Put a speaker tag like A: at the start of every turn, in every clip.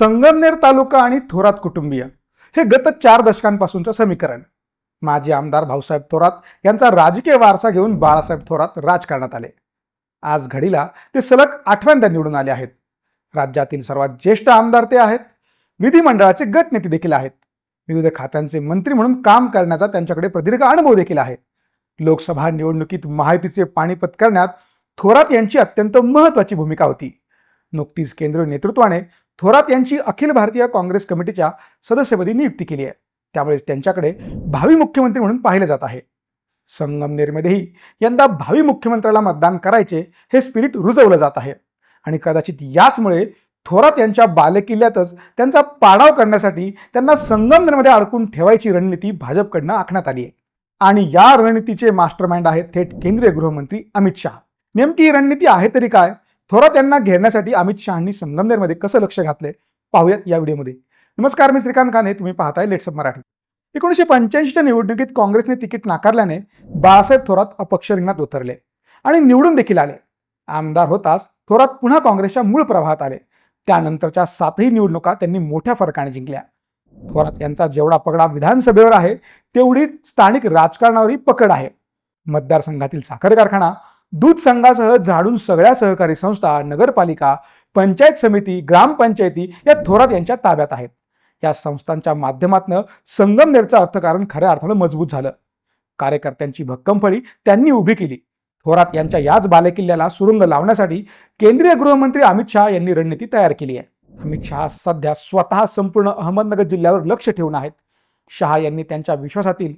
A: संगमनेर तालुका आणि थोरात कुटुंबीय हे गत चार दशकांपासूनचं समीकरण माजी आमदार भाऊसाहेब थोरात यांचा राजकीय वारसा घेऊन बाळासाहेब थोरात राजकारणात आले आज घडीला ते सलग आठव्यांदा निवडून आले आहेत राज्यातील सर्वात ज्येष्ठ आमदार ते आहेत विधिमंडळाचे गटनेते देखील आहेत विविध खात्यांचे मंत्री म्हणून काम करण्याचा त्यांच्याकडे प्रदीर्घ अनुभव देखील आहे लोकसभा निवडणुकीत माहितीचे पाणीपत करण्यात थोरात यांची अत्यंत महत्वाची भूमिका होती नुकतीच केंद्रीय नेतृत्वाने थोरात यांची अखिल भारतीय काँग्रेस कमिटीच्या सदस्यपदी नियुक्ती केली आहे त्यामुळे त्यांच्याकडे भावी मुख्यमंत्री म्हणून पाहिले जात आहे संगमनेरमध्येही यंदा भावी मुख्यमंत्र्याला मतदान करायचे हे स्पिरिट रुजवलं जात आहे आणि कदाचित याचमुळे थोरात यांच्या बालेकिल्ल्यातच त्यांचा पाडाव करण्यासाठी त्यांना संगमनेरमध्ये अडकून ठेवायची रणनीती भाजपकडनं आखण्यात आली आहे आणि या रणनीतीचे मास्टरमाइंड आहेत थेट केंद्रीय गृहमंत्री अमित शहा नेमकी ही रणनीती आहे तरी काय थोरात यांना घेरण्यासाठी अमित शहानी संगमनेरमध्ये कसं लक्ष घातले पाहूयात या व्हिडिओमध्ये नमस्कार मी श्रीकांत काने तुम्ही पाहताय ऑफ मराठी एकोणीशे पंच्याऐंशीच्या निवडणुकीत काँग्रेसने तिकीट नाकारल्याने बाळासाहेब थोरात अपक्ष रिंगणात उतरले आणि निवडून देखील आले आमदार होताच थोरात पुन्हा काँग्रेसच्या मूळ प्रभावात आले त्यानंतरच्या सातही निवडणुका त्यांनी मोठ्या फरकाने जिंकल्या थोरात यांचा जेवढा पगडा विधानसभेवर आहे तेवढी स्थानिक राजकारणावरही पकड आहे मतदारसंघातील साखर कारखाना दूध संघासह झाडून सगळ्या सहकारी संस्था नगरपालिका पंचायत समिती ग्रामपंचायती या थोरात यांच्या ताब्यात आहेत या संस्थांच्या माध्यमातनं संगमनेरचं अर्थकारण खऱ्या अर्थानं मजबूत झालं कार्यकर्त्यांची भक्कमफळी त्यांनी उभी केली थोरात यांच्या याच बालेकिल्ल्याला सुरुंग लावण्यासाठी केंद्रीय गृहमंत्री अमित शहा यांनी रणनीती तयार केली आहे अमित शहा सध्या स्वतः संपूर्ण अहमदनगर जिल्ह्यावर लक्ष ठेवून आहेत शहा यांनी त्यांच्या विश्वासातील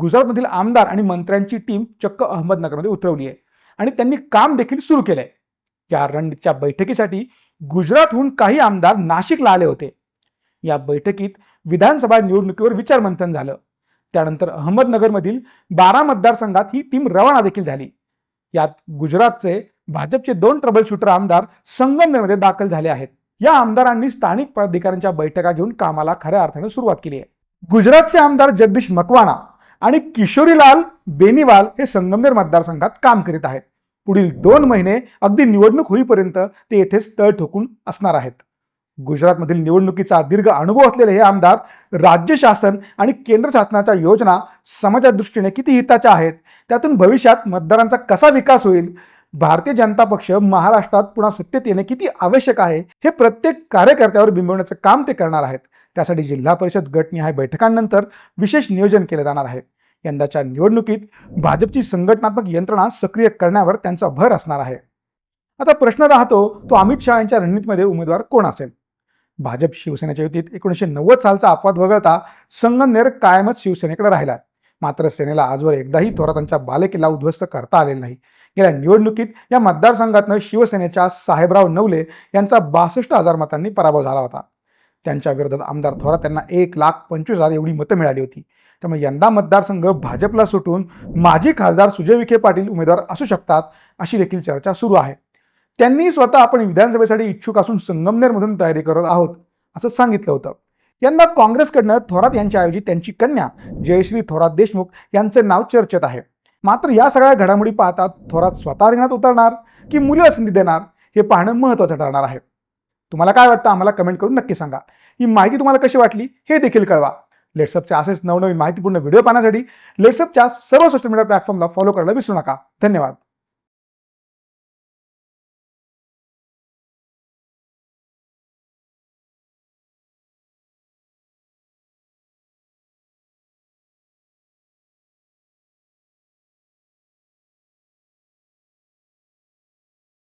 A: गुजरातमधील आमदार आणि मंत्र्यांची टीम चक्क अहमदनगरमध्ये उतरवली आहे आणि त्यांनी काम देखील सुरू केलंय या रणनीतीच्या बैठकीसाठी गुजरातहून काही आमदार नाशिकला आले होते या बैठकीत विधानसभा निवडणुकीवर विचारमंथन झालं त्यानंतर अहमदनगरमधील बारा मतदारसंघात ही टीम रवाना देखील झाली यात गुजरातचे भाजपचे दोन ट्रबल शूटर आमदार संगमनेरमध्ये दाखल झाले आहेत या आमदारांनी स्थानिक पदाधिकाऱ्यांच्या बैठका घेऊन कामाला खऱ्या अर्थाने सुरुवात केली आहे गुजरातचे आमदार जगदीश मकवाणा आणि किशोरीलाल बेनीवाल हे संगमनेर मतदारसंघात काम करीत आहेत पुढील दोन महिने अगदी निवडणूक होईपर्यंत ते येथे स्थळ ठोकून असणार आहेत गुजरातमधील निवडणुकीचा दीर्घ अनुभव असलेले हे आमदार राज्य शासन आणि केंद्र शासनाच्या योजना समाजा दृष्टीने किती हिताच्या आहेत त्यातून भविष्यात मतदारांचा कसा विकास होईल भारतीय जनता पक्ष महाराष्ट्रात पुन्हा सत्तेत येणे किती आवश्यक आहे हे प्रत्येक कार्यकर्त्यावर बिंबवण्याचं काम ते करणार आहेत त्यासाठी जिल्हा परिषद गटनिहाय बैठकांनंतर विशेष नियोजन केले जाणार आहे यंदाच्या निवडणुकीत भाजपची संघटनात्मक यंत्रणा सक्रिय करण्यावर त्यांचा भर असणार आहे आता प्रश्न राहतो तो अमित शहा यांच्या रणनीतीमध्ये उमेदवार कोण असेल भाजप शिवसेनेच्या युतीत एकोणीसशे नव्वद सालचा अपवाद वगळता संगमनेर कायमच शिवसेनेकडे राहिला मात्र सेनेला आजवर एकदाही थोरातांच्या बालेकिल्ला उद्ध्वस्त करता आलेला नाही गेल्या निवडणुकीत या मतदारसंघातनं शिवसेनेच्या साहेबराव नवले यांचा बासष्ट हजार मतांनी पराभव झाला होता त्यांच्या विरोधात आमदार थोरात त्यांना एक लाख पंचवीस हजार एवढी मतं मिळाली होती त्यामुळे यंदा मतदारसंघ भाजपला सुटून माजी खासदार सुजय विखे पाटील उमेदवार असू शकतात अशी देखील चर्चा सुरू आहे त्यांनी स्वतः आपण विधानसभेसाठी इच्छुक असून संगमनेरमधून तयारी करत आहोत असं सांगितलं होतं यंदा काँग्रेसकडनं थोरात यांच्याऐवजी त्यांची कन्या जयश्री थोरात देशमुख यांचं नाव चर्चेत आहे मात्र या सगळ्या घडामोडी पाहता थोरात स्वतः रिंगणात उतरणार की मुलं संधी देणार हे पाहणं महत्त्वाचं ठरणार आहे तुम्हाला काय वाटतं आम्हाला कमेंट करून नक्की सांगा ही माहिती तुम्हाला कशी वाटली हे देखील कळवा लेट्सअपच्या असेच नवनवीन माहितीपूर्ण व्हिडिओ पाहण्यासाठी लेट्सअपच्या सर्व सोशल मीडिया प्लॅटफॉर्मला फॉलो करायला विसरू नका धन्यवाद